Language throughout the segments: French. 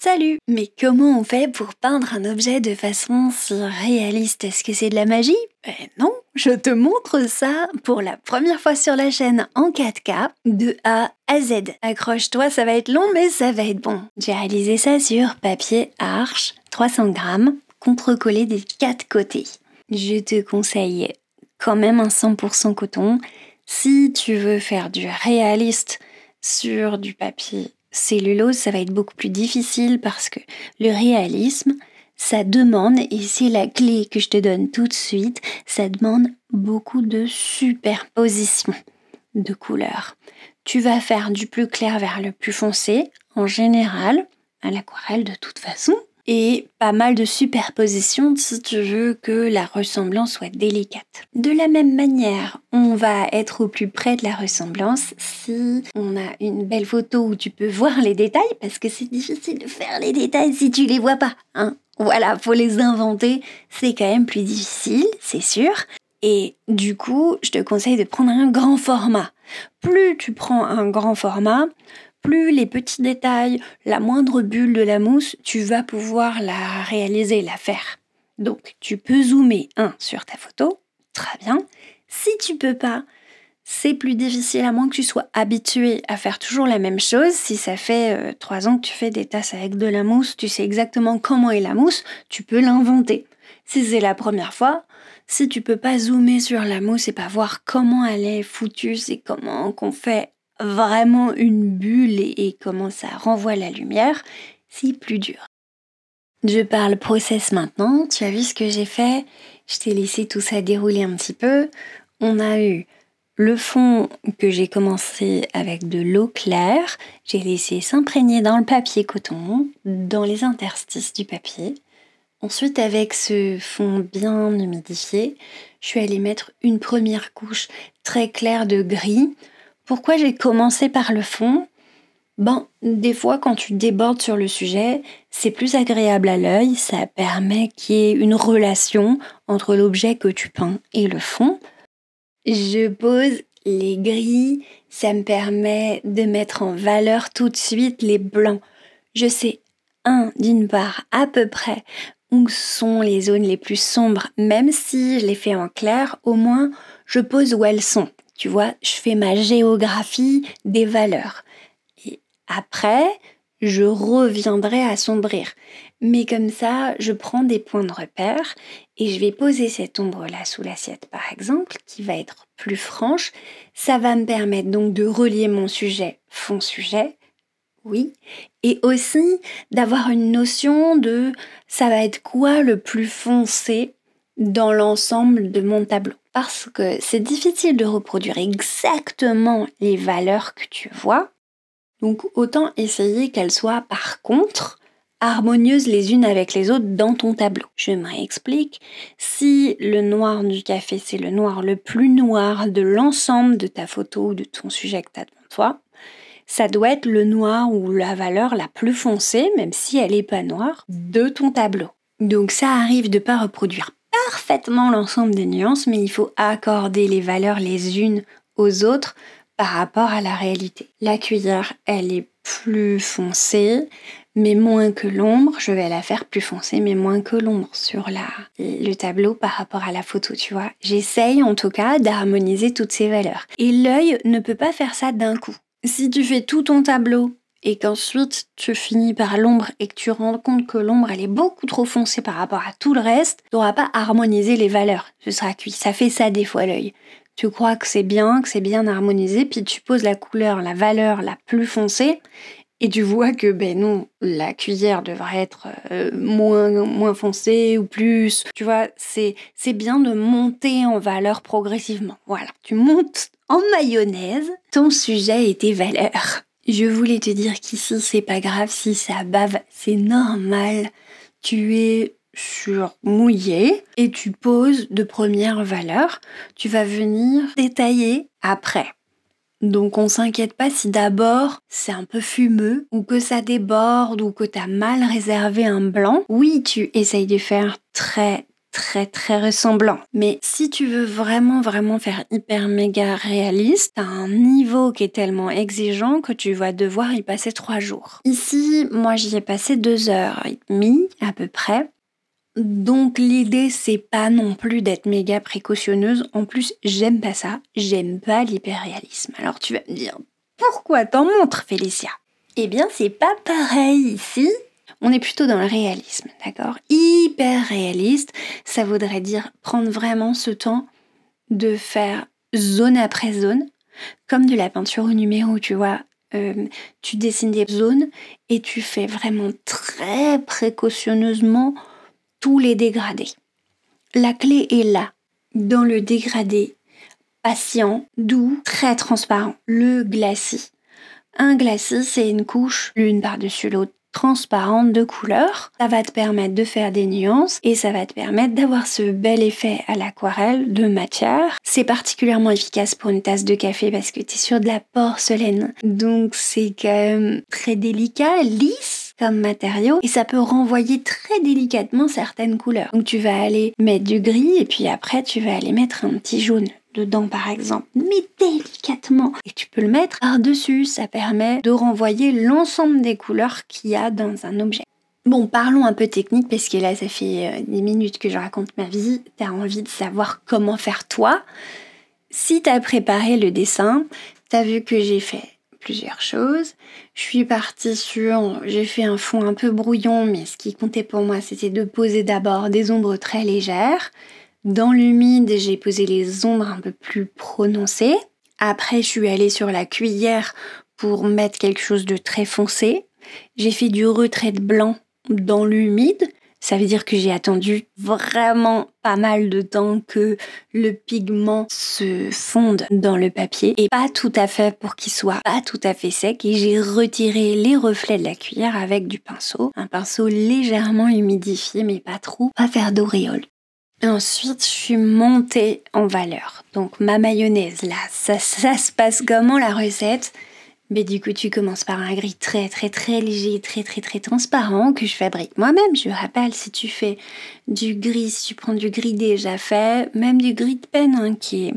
Salut Mais comment on fait pour peindre un objet de façon si réaliste Est-ce que c'est de la magie Ben non Je te montre ça pour la première fois sur la chaîne en 4K, de A à Z. Accroche-toi, ça va être long, mais ça va être bon. J'ai réalisé ça sur papier arche, 300 grammes, contre des quatre côtés. Je te conseille quand même un 100% coton. Si tu veux faire du réaliste sur du papier cellulose, ça va être beaucoup plus difficile parce que le réalisme, ça demande, et c'est la clé que je te donne tout de suite, ça demande beaucoup de superposition de couleurs. Tu vas faire du plus clair vers le plus foncé, en général, à l'aquarelle de toute façon, et pas mal de superpositions si tu veux que la ressemblance soit délicate. De la même manière, on va être au plus près de la ressemblance si on a une belle photo où tu peux voir les détails, parce que c'est difficile de faire les détails si tu les vois pas. Hein. Voilà, faut les inventer, c'est quand même plus difficile, c'est sûr. Et du coup, je te conseille de prendre un grand format. Plus tu prends un grand format, plus les petits détails, la moindre bulle de la mousse, tu vas pouvoir la réaliser, la faire. Donc tu peux zoomer un, sur ta photo, très bien. Si tu peux pas, c'est plus difficile à moins que tu sois habitué à faire toujours la même chose. Si ça fait euh, trois ans que tu fais des tasses avec de la mousse, tu sais exactement comment est la mousse, tu peux l'inventer. Si c'est la première fois, si tu peux pas zoomer sur la mousse et pas voir comment elle est foutue, c'est comment qu'on fait vraiment une bulle et, comment ça renvoie la lumière, c'est plus dur. Je parle process maintenant. Tu as vu ce que j'ai fait Je t'ai laissé tout ça dérouler un petit peu. On a eu le fond que j'ai commencé avec de l'eau claire. J'ai laissé s'imprégner dans le papier coton, dans les interstices du papier. Ensuite, avec ce fond bien humidifié, je suis allée mettre une première couche très claire de gris pourquoi j'ai commencé par le fond Bon, des fois quand tu débordes sur le sujet, c'est plus agréable à l'œil, ça permet qu'il y ait une relation entre l'objet que tu peins et le fond. Je pose les gris, ça me permet de mettre en valeur tout de suite les blancs. Je sais, un, d'une part, à peu près où sont les zones les plus sombres, même si je les fais en clair, au moins je pose où elles sont. Tu vois, je fais ma géographie des valeurs. Et après, je reviendrai assombrir. Mais comme ça, je prends des points de repère et je vais poser cette ombre-là sous l'assiette, par exemple, qui va être plus franche. Ça va me permettre donc de relier mon sujet, fond sujet, oui, et aussi d'avoir une notion de ça va être quoi le plus foncé dans l'ensemble de mon tableau parce que c'est difficile de reproduire exactement les valeurs que tu vois. Donc autant essayer qu'elles soient par contre harmonieuses les unes avec les autres dans ton tableau. Je m'explique. Si le noir du café, c'est le noir le plus noir de l'ensemble de ta photo ou de ton sujet que tu as devant toi, ça doit être le noir ou la valeur la plus foncée, même si elle n'est pas noire, de ton tableau. Donc ça arrive de ne pas reproduire parfaitement l'ensemble des nuances, mais il faut accorder les valeurs les unes aux autres par rapport à la réalité. La cuillère, elle est plus foncée, mais moins que l'ombre. Je vais la faire plus foncée, mais moins que l'ombre sur la, le tableau par rapport à la photo, tu vois. J'essaye en tout cas d'harmoniser toutes ces valeurs. Et l'œil ne peut pas faire ça d'un coup. Si tu fais tout ton tableau et qu'ensuite tu finis par l'ombre et que tu rends compte que l'ombre elle est beaucoup trop foncée par rapport à tout le reste, tu n'auras pas harmonisé les valeurs. Ce sera cuit. Ça fait ça des fois l'œil. Tu crois que c'est bien, que c'est bien harmonisé, puis tu poses la couleur, la valeur la plus foncée et tu vois que ben non, la cuillère devrait être euh, moins moins foncée ou plus. Tu vois, c'est c'est bien de monter en valeur progressivement. Voilà, tu montes en mayonnaise ton sujet et tes valeurs. Je voulais te dire qu'ici c'est pas grave si ça bave, c'est normal. Tu es sur mouillé et tu poses de première valeur. Tu vas venir détailler après. Donc on s'inquiète pas si d'abord c'est un peu fumeux ou que ça déborde ou que tu as mal réservé un blanc. Oui, tu essayes de faire très très très ressemblant. Mais si tu veux vraiment vraiment faire hyper méga réaliste, t'as un niveau qui est tellement exigeant que tu vas devoir y passer trois jours. Ici, moi j'y ai passé deux heures et demie à peu près. Donc l'idée c'est pas non plus d'être méga précautionneuse. En plus, j'aime pas ça, j'aime pas l'hyperréalisme. Alors tu vas me dire pourquoi t'en montres, Félicia Eh bien, c'est pas pareil ici. On est plutôt dans le réalisme, d'accord Hyper réaliste, ça voudrait dire prendre vraiment ce temps de faire zone après zone, comme de la peinture au numéro, tu vois. Euh, tu dessines des zones et tu fais vraiment très précautionneusement tous les dégradés. La clé est là, dans le dégradé patient, doux, très transparent, le glacis. Un glacis, c'est une couche l'une par-dessus l'autre transparente de couleur. Ça va te permettre de faire des nuances et ça va te permettre d'avoir ce bel effet à l'aquarelle de matière. C'est particulièrement efficace pour une tasse de café parce que tu es sur de la porcelaine. Donc c'est quand même très délicat, lisse comme matériau et ça peut renvoyer très délicatement certaines couleurs. Donc tu vas aller mettre du gris et puis après tu vas aller mettre un petit jaune dedans par exemple, mais délicatement. Et tu peux le mettre par-dessus, ça permet de renvoyer l'ensemble des couleurs qu'il y a dans un objet. Bon, parlons un peu technique parce que là, ça fait euh, des minutes que je raconte ma vie. T'as envie de savoir comment faire toi. Si t'as préparé le dessin, t'as vu que j'ai fait plusieurs choses. Je suis partie sur, j'ai fait un fond un peu brouillon, mais ce qui comptait pour moi, c'était de poser d'abord des ombres très légères. Dans l'humide, j'ai posé les ombres un peu plus prononcées. Après, je suis allée sur la cuillère pour mettre quelque chose de très foncé. J'ai fait du retrait de blanc dans l'humide. Ça veut dire que j'ai attendu vraiment pas mal de temps que le pigment se fonde dans le papier et pas tout à fait pour qu'il soit pas tout à fait sec et j'ai retiré les reflets de la cuillère avec du pinceau, un pinceau légèrement humidifié mais pas trop, pas faire d'auréole. Ensuite, je suis montée en valeur. Donc ma mayonnaise, là, ça, se passe comment la recette mais du coup, tu commences par un gris très très très léger, très très très transparent que je fabrique moi-même. Je rappelle, si tu fais du gris, si tu prends du gris déjà fait, même du gris de peine hein, qui,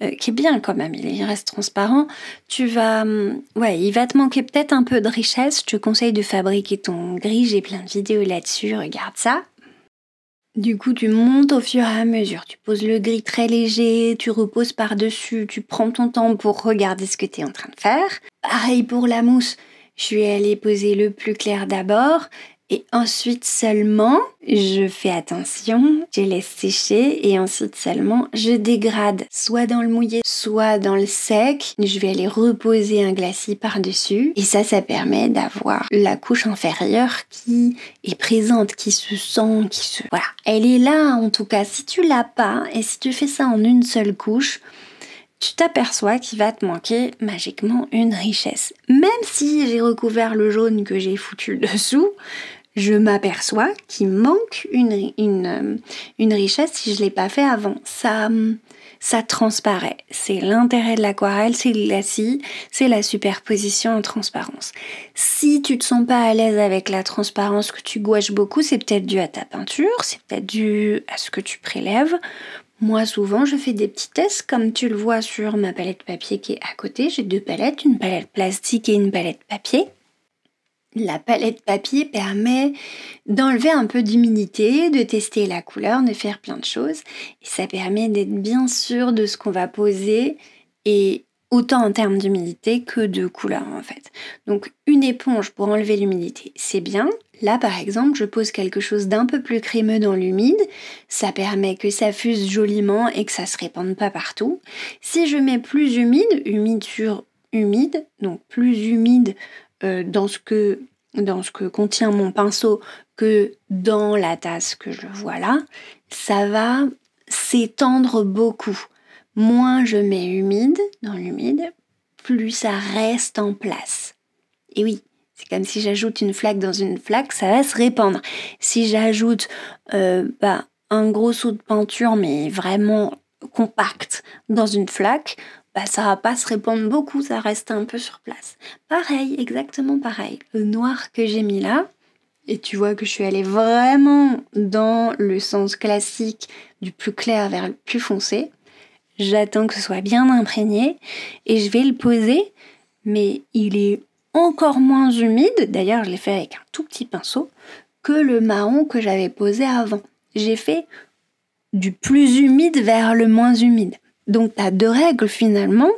euh, qui est bien quand même, il reste transparent, tu vas... Hum, ouais, il va te manquer peut-être un peu de richesse. Je te conseille de fabriquer ton gris, j'ai plein de vidéos là-dessus, regarde ça. Du coup, tu montes au fur et à mesure. Tu poses le gris très léger, tu reposes par-dessus, tu prends ton temps pour regarder ce que tu es en train de faire. Pareil pour la mousse. Je suis allée poser le plus clair d'abord, et ensuite seulement, je fais attention, je laisse sécher et ensuite seulement, je dégrade soit dans le mouillé, soit dans le sec. Je vais aller reposer un glacis par-dessus et ça, ça permet d'avoir la couche inférieure qui est présente, qui se sent, qui se... Voilà, elle est là en tout cas. Si tu l'as pas et si tu fais ça en une seule couche, tu t'aperçois qu'il va te manquer magiquement une richesse. Même si j'ai recouvert le jaune que j'ai foutu dessous, je m'aperçois qu'il manque une, euh, richesse si je ne l'ai pas fait avant. Ça, ça transparaît. C'est l'intérêt de l'aquarelle, c'est la scie, c'est la superposition en transparence. Si tu te sens pas à l'aise avec la transparence, que tu gouaches beaucoup, c'est peut-être dû à ta peinture, c'est peut-être dû à ce que tu prélèves. Moi, souvent, je fais des petits tests, comme tu le vois sur ma palette papier qui est à côté. J'ai deux palettes, une palette plastique et une palette papier. La palette papier permet d'enlever un peu d'humidité, de tester la couleur, de faire plein de choses. Et ça permet d'être bien sûr de ce qu'on va poser et autant en termes d'humidité que de couleur en fait. Donc une éponge pour enlever l'humidité, c'est bien. Là par exemple, je pose quelque chose d'un peu plus crémeux dans l'humide. Ça permet que ça fuse joliment et que ça se répande pas partout. Si je mets plus humide, humide sur humide, donc plus humide euh, dans ce que dans ce que contient mon pinceau que dans la tasse que je vois là, ça va s'étendre beaucoup. Moins je mets humide dans l'humide, plus ça reste en place. Et oui, c'est comme si j'ajoute une flaque dans une flaque, ça va se répandre. Si j'ajoute euh, bah, un gros sou de peinture, mais vraiment compact, dans une flaque, ça bah, ça va pas se répandre beaucoup, ça reste un peu sur place. Pareil, exactement pareil. Le noir que j'ai mis là, et tu vois que je suis allée vraiment dans le sens classique du plus clair vers le plus foncé. J'attends que ce soit bien imprégné et je vais le poser, mais il est encore moins humide, d'ailleurs je l'ai fait avec un tout petit pinceau, que le marron que j'avais posé avant. J'ai fait du plus humide vers le moins humide. Donc, tu as deux règles finalement.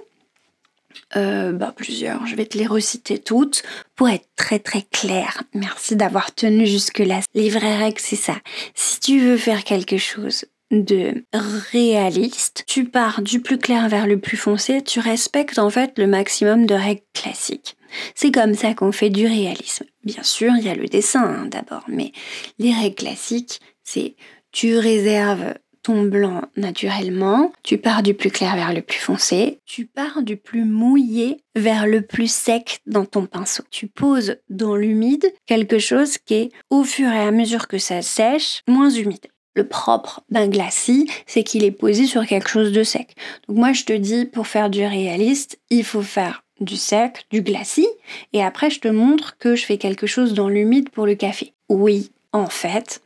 Euh, bah, plusieurs, je vais te les reciter toutes pour être très très clair. Merci d'avoir tenu jusque-là. Les vraies règles, c'est ça. Si tu veux faire quelque chose de réaliste, tu pars du plus clair vers le plus foncé, tu respectes en fait le maximum de règles classiques. C'est comme ça qu'on fait du réalisme. Bien sûr, il y a le dessin hein, d'abord, mais les règles classiques, c'est tu réserves blanc naturellement, tu pars du plus clair vers le plus foncé, tu pars du plus mouillé vers le plus sec dans ton pinceau. Tu poses dans l'humide quelque chose qui est au fur et à mesure que ça sèche, moins humide. Le propre d'un glacis, c'est qu'il est posé sur quelque chose de sec. Donc moi je te dis, pour faire du réaliste, il faut faire du sec, du glacis, et après je te montre que je fais quelque chose dans l'humide pour le café. Oui, en fait,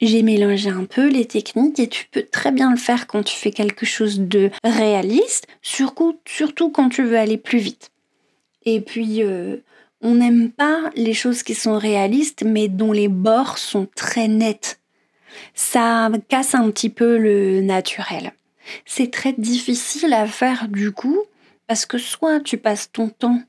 j'ai mélangé un peu les techniques et tu peux très bien le faire quand tu fais quelque chose de réaliste, surtout, quand tu veux aller plus vite. Et puis, euh, on n'aime pas les choses qui sont réalistes mais dont les bords sont très nets. Ça casse un petit peu le naturel. C'est très difficile à faire du coup parce que soit tu passes ton temps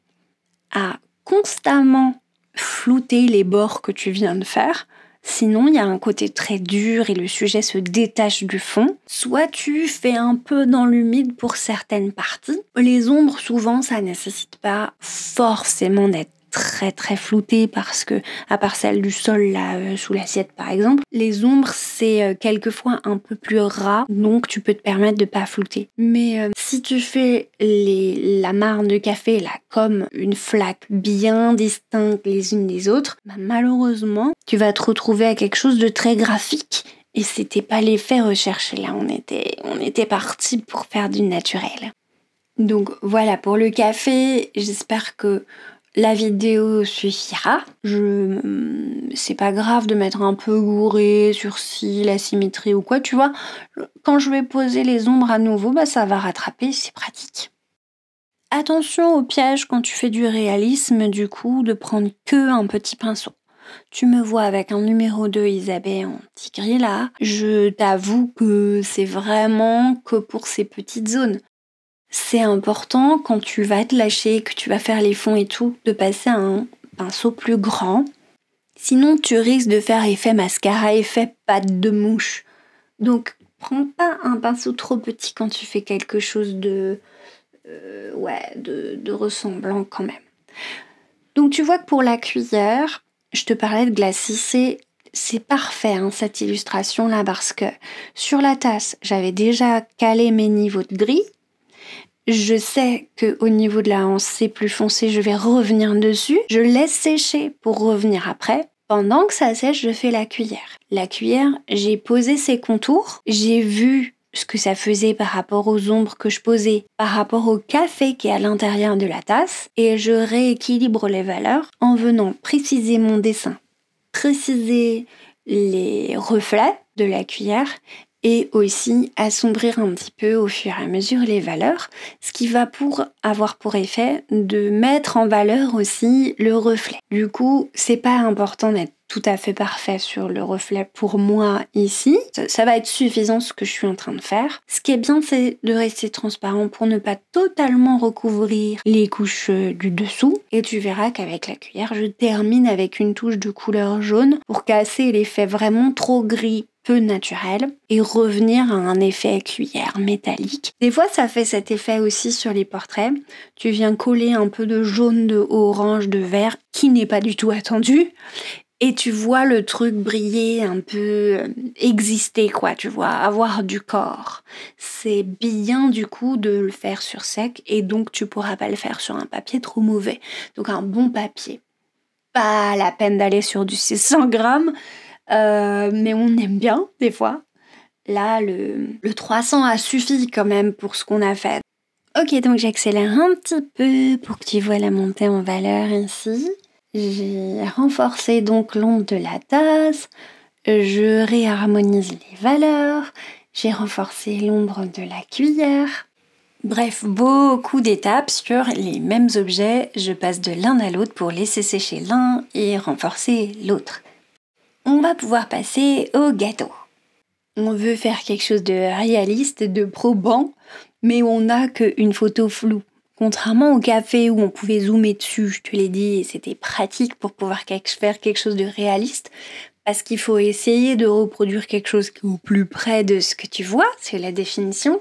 à constamment flouter les bords que tu viens de faire, Sinon, il y a un côté très dur et le sujet se détache du fond. Soit tu fais un peu dans l'humide pour certaines parties. Les ombres, souvent, ça nécessite pas forcément d'être très très floutée parce que, à part celle du sol là euh, sous l'assiette par exemple, les ombres c'est euh, quelquefois un peu plus ras, donc tu peux te permettre de pas flouter. Mais euh, si tu fais les, la mare de café là comme une flaque bien distincte les unes des autres, bah, malheureusement tu vas te retrouver à quelque chose de très graphique et c'était pas l'effet recherché là, on était, on était parti pour faire du naturel. Donc voilà pour le café, j'espère que la vidéo suffira. Je, c'est pas grave de mettre un peu gouré, la symétrie ou quoi, tu vois. Quand je vais poser les ombres à nouveau, bah, ça va rattraper, c'est pratique. Attention au piège quand tu fais du réalisme, du coup, de prendre que un petit pinceau. Tu me vois avec un numéro 2 Isabelle en petit là. Je t'avoue que c'est vraiment que pour ces petites zones c'est important quand tu vas te lâcher, que tu vas faire les fonds et tout, de passer à un pinceau plus grand. Sinon, tu risques de faire effet mascara, effet pâte de mouche. Donc, prends pas un pinceau trop petit quand tu fais quelque chose de. Euh, ouais, de, ressemblant quand même. Donc, tu vois que pour la cuillère, je te parlais de glacis, c'est parfait hein, cette illustration là parce que sur la tasse, j'avais déjà calé mes niveaux de gris je sais que au niveau de la c'est plus foncé, je vais revenir dessus, je laisse sécher pour revenir après. Pendant que ça sèche, je fais la cuillère. La cuillère, j'ai posé ses contours, j'ai vu ce que ça faisait par rapport aux ombres que je posais, par rapport au café qui est à l'intérieur de la tasse, et je rééquilibre les valeurs en venant préciser mon dessin, préciser les reflets de la cuillère, et aussi assombrir un petit peu au fur et à mesure les valeurs, ce qui va pour avoir pour effet de mettre en valeur aussi le reflet. Du coup, c'est pas important d'être tout à fait parfait sur le reflet pour moi ici. Ça, ça, va être suffisant ce que je suis en train de faire. Ce qui est bien, c'est de rester transparent pour ne pas totalement recouvrir les couches du dessous. Et tu verras qu'avec la cuillère, je termine avec une touche de couleur jaune pour casser l'effet vraiment trop gris naturel et revenir à un effet cuillère métallique. Des fois, ça fait cet effet aussi sur les portraits. Tu viens coller un peu de jaune, de orange, de vert qui n'est pas du tout attendu et tu vois le truc briller un peu euh, exister quoi tu vois avoir du corps c'est bien du coup de le faire sur sec et donc tu pourras pas le faire sur un papier trop mauvais donc un bon papier pas la peine d'aller sur du 600 grammes euh, mais on aime bien des fois. Là, le, le 300 a suffi quand même pour ce qu'on a fait. Ok, donc j'accélère un petit peu pour que tu vois la montée en valeur ici. J'ai renforcé donc l'ombre de la tasse. Je réharmonise les valeurs. J'ai renforcé l'ombre de la cuillère. Bref, beaucoup d'étapes sur les mêmes objets. Je passe de l'un à l'autre pour laisser sécher l'un et renforcer l'autre on va pouvoir passer au gâteau. On veut faire quelque chose de réaliste, de probant, mais on n'a qu'une photo floue. Contrairement au café où on pouvait zoomer dessus, je te l'ai dit, c'était pratique pour pouvoir faire quelque chose de réaliste, parce qu'il faut essayer de reproduire quelque chose au plus près de ce que tu vois, c'est la définition.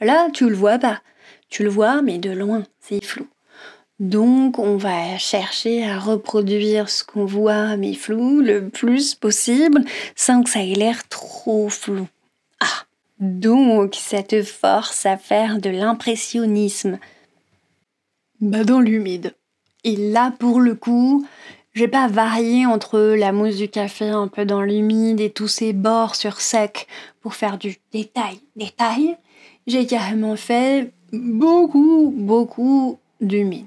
Là, tu le vois pas. Tu le vois, mais de loin, c'est flou. Donc on va chercher à reproduire ce qu'on voit mais flou le plus possible sans que ça ait l'air trop flou. Ah Donc ça te force à faire de l'impressionnisme. Bah dans l'humide. Et là pour le coup, j'ai pas varié entre la mousse du café un peu dans l'humide et tous ces bords sur sec pour faire du détail, détail. J'ai carrément fait beaucoup, beaucoup d'humide.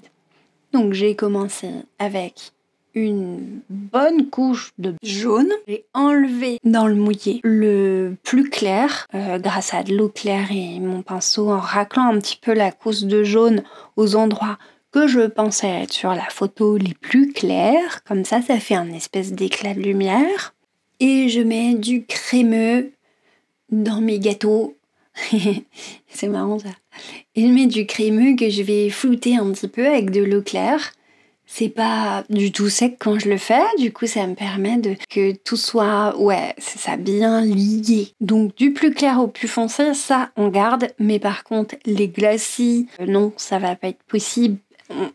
Donc j'ai commencé avec une bonne couche de jaune. J'ai enlevé dans le mouillé le plus clair euh, grâce à de l'eau claire et mon pinceau en raclant un petit peu la couche de jaune aux endroits que je pensais être sur la photo les plus clairs. Comme ça, ça fait un espèce d'éclat de lumière. Et je mets du crémeux dans mes gâteaux. C'est marrant ça. Il met du crémeux que je vais flouter un petit peu avec de l'eau claire. C'est pas du tout sec quand je le fais, du coup ça me permet de que tout soit ouais, c'est ça bien lié. Donc du plus clair au plus foncé, ça on garde, mais par contre les glacis, euh, non, ça va pas être possible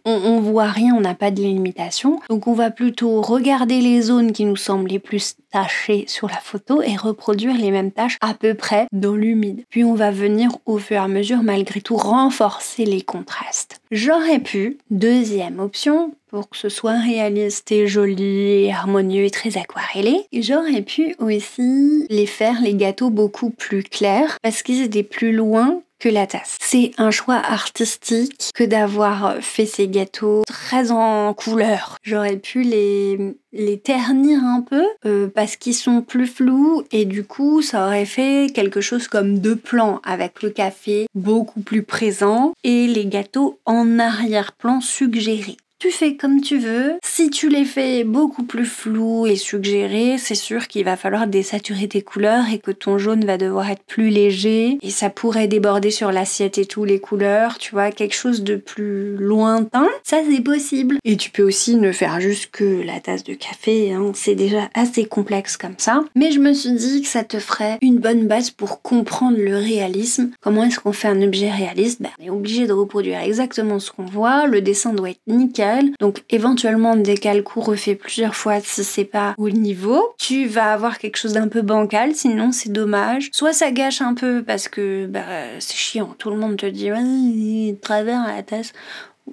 on, voit rien, on n'a pas de limitation. Donc on va plutôt regarder les zones qui nous semblent les plus tachées sur la photo et reproduire les mêmes taches à peu près dans l'humide. Puis on va venir au fur et à mesure malgré tout renforcer les contrastes. J'aurais pu, deuxième option, pour que ce soit réaliste et joli harmonieux et très aquarellé. J'aurais pu aussi les faire les gâteaux beaucoup plus clairs parce qu'ils étaient plus loin que la tasse. C'est un choix artistique que d'avoir fait ces gâteaux très en couleur. J'aurais pu les, les ternir un peu euh, parce qu'ils sont plus flous et du coup ça aurait fait quelque chose comme deux plans avec le café beaucoup plus présent et les gâteaux en arrière-plan suggérés tu fais comme tu veux. Si tu les fais beaucoup plus flous et suggérés, c'est sûr qu'il va falloir désaturer tes couleurs et que ton jaune va devoir être plus léger et ça pourrait déborder sur l'assiette et tous les couleurs, tu vois, quelque chose de plus lointain. Ça, c'est possible. Et tu peux aussi ne faire juste que la tasse de café, hein. c'est déjà assez complexe comme ça. Mais je me suis dit que ça te ferait une bonne base pour comprendre le réalisme. Comment est-ce qu'on fait un objet réaliste ben, On est obligé de reproduire exactement ce qu'on voit, le dessin doit être nickel donc éventuellement des coup refait plusieurs fois si c'est pas au niveau. Tu vas avoir quelque chose d'un peu bancal, sinon c'est dommage. Soit ça gâche un peu parce que bah, c'est chiant, tout le monde te dit travers à la tasse.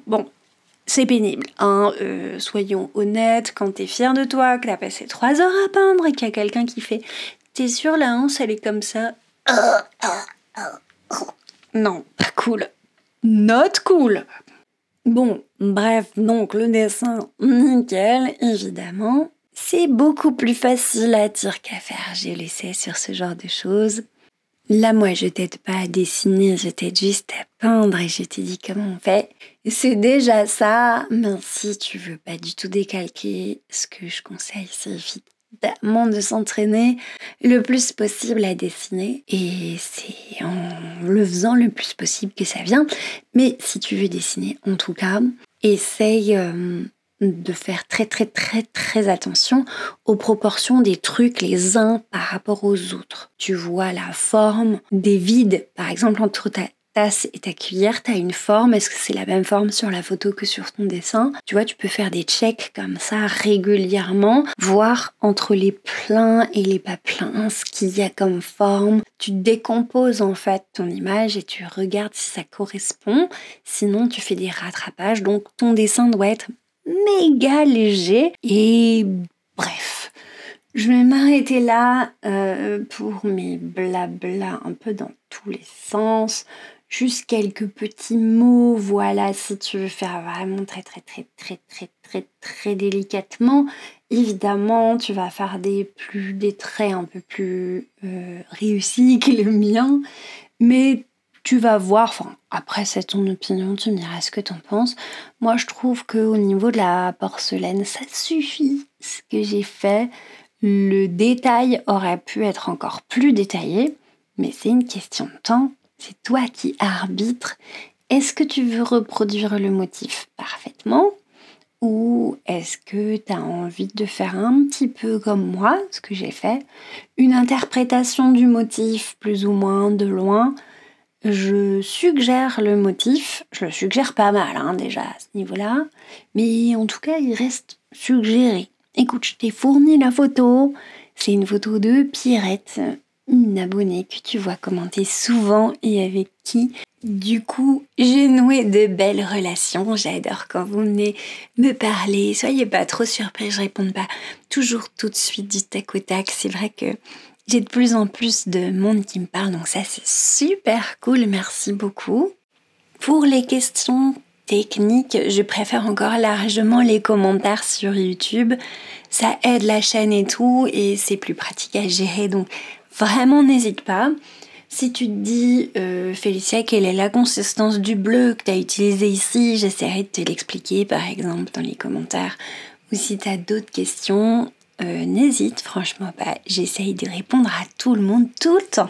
Bon, c'est pénible, hein. euh, soyons honnêtes, quand t'es fier de toi, que t'as passé trois heures à peindre et qu'il y a quelqu'un qui fait T'es sûr la hanse elle est comme ça Non, pas cool. Not cool Bon, bref, donc le dessin, nickel, évidemment. C'est beaucoup plus facile à dire qu'à faire, j'ai l'essai sur ce genre de choses. Là, moi, je t'aide pas à dessiner, je t'aide juste à peindre et je t'ai dit comment on fait. C'est déjà ça, mais si tu veux pas du tout décalquer, ce que je conseille, c'est vite de s'entraîner le plus possible à dessiner. Et c'est en le faisant le plus possible que ça vient. Mais si tu veux dessiner, en tout cas, essaye euh, de faire très très très très attention aux proportions des trucs les uns par rapport aux autres. Tu vois la forme des vides, par exemple, entre ta et ta cuillère, tu as une forme, est-ce que c'est la même forme sur la photo que sur ton dessin Tu vois, tu peux faire des checks comme ça régulièrement, voir entre les pleins et les pas pleins ce qu'il y a comme forme. Tu décomposes en fait ton image et tu regardes si ça correspond. Sinon, tu fais des rattrapages. Donc, ton dessin doit être méga léger et bref. Je vais m'arrêter là euh, pour mes blabla un peu dans tous les sens juste quelques petits mots, voilà, si tu veux faire vraiment très très très très très très très délicatement, évidemment tu vas faire des plus des traits un peu plus euh, réussis que le mien, mais tu vas voir, après c'est ton opinion, tu me diras ce que en penses. Moi je trouve que au niveau de la porcelaine, ça suffit ce que j'ai fait. Le détail aurait pu être encore plus détaillé, mais c'est une question de temps. C'est toi qui arbitres. Est-ce que tu veux reproduire le motif parfaitement ou est-ce que tu as envie de faire un petit peu comme moi, ce que j'ai fait, une interprétation du motif plus ou moins de loin Je suggère le motif, je le suggère pas mal hein, déjà à ce niveau-là, mais en tout cas il reste suggéré. Écoute, je t'ai fourni la photo, c'est une photo de Pierrette une abonnée que tu vois commenter souvent et avec qui, du coup, j'ai noué de belles relations. J'adore quand vous venez me parler. Soyez pas trop surpris, je réponds pas toujours tout de suite du tac au tac. C'est vrai que j'ai de plus en plus de monde qui me parle, donc ça c'est super cool. Merci beaucoup. Pour les questions techniques, je préfère encore largement les commentaires sur YouTube ça aide la chaîne et tout, et c'est plus pratique à gérer. Donc vraiment n'hésite pas. Si tu te dis, euh, Félicia, quelle est la consistance du bleu que tu as utilisé ici, j'essaierai de te l'expliquer par exemple dans les commentaires. Ou si tu as d'autres questions, euh, n'hésite franchement pas. J'essaye de répondre à tout le monde tout le temps.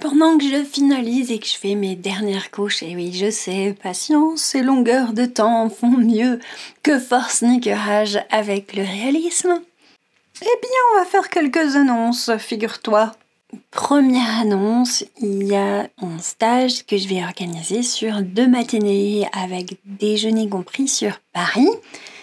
Pendant que je finalise et que je fais mes dernières couches, et oui, je sais, patience et longueur de temps font mieux que force ni courage avec le réalisme. Eh bien, on va faire quelques annonces, figure-toi. Première annonce, il y a un stage que je vais organiser sur deux matinées avec déjeuner compris sur Paris.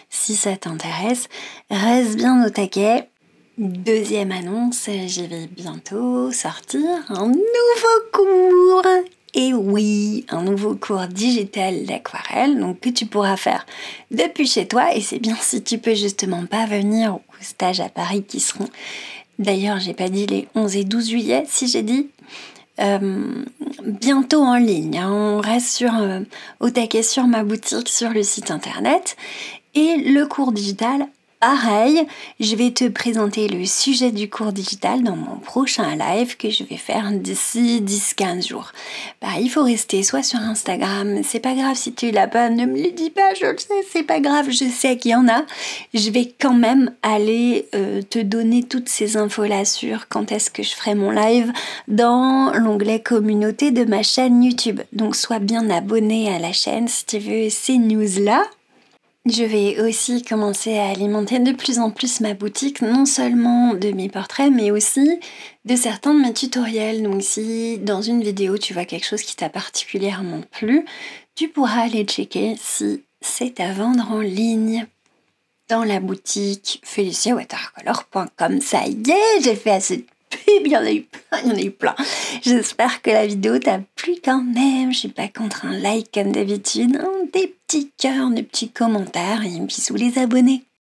Si ça t'intéresse, reste bien au taquet. Deuxième annonce, je vais bientôt sortir un nouveau cours. Et oui, un nouveau cours digital d'aquarelle, donc que tu pourras faire depuis chez toi. Et c'est bien si tu peux justement pas venir au stage à Paris qui seront. D'ailleurs, j'ai pas dit les 11 et 12 juillet, si j'ai dit. Euh, bientôt en ligne. Hein. On reste sur, euh, au taquet sur ma boutique, sur le site internet. Et le cours digital pareil, je vais te présenter le sujet du cours digital dans mon prochain live que je vais faire d'ici 10-15 jours. Bah, il faut rester soit sur Instagram, c'est pas grave si tu l'as pas, ne me le dis pas, je le sais, c'est pas grave, je sais qu'il y en a. Je vais quand même aller euh, te donner toutes ces infos-là sur quand est-ce que je ferai mon live dans l'onglet communauté de ma chaîne YouTube. Donc sois bien abonné à la chaîne si tu veux ces news-là. Je vais aussi commencer à alimenter de plus en plus ma boutique, non seulement de mes portraits, mais aussi de certains de mes tutoriels. Donc si dans une vidéo tu vois quelque chose qui t'a particulièrement plu, tu pourras aller checker si c'est à vendre en ligne dans la boutique feliciawatercolor.com. Ça y est, j'ai fait assez de il y en a eu plein, il y en a eu plein. J'espère que la vidéo t'a plu quand même. Je suis pas contre un like comme d'habitude, hein. des petits cœurs, des petits commentaires et puis sous les abonnés.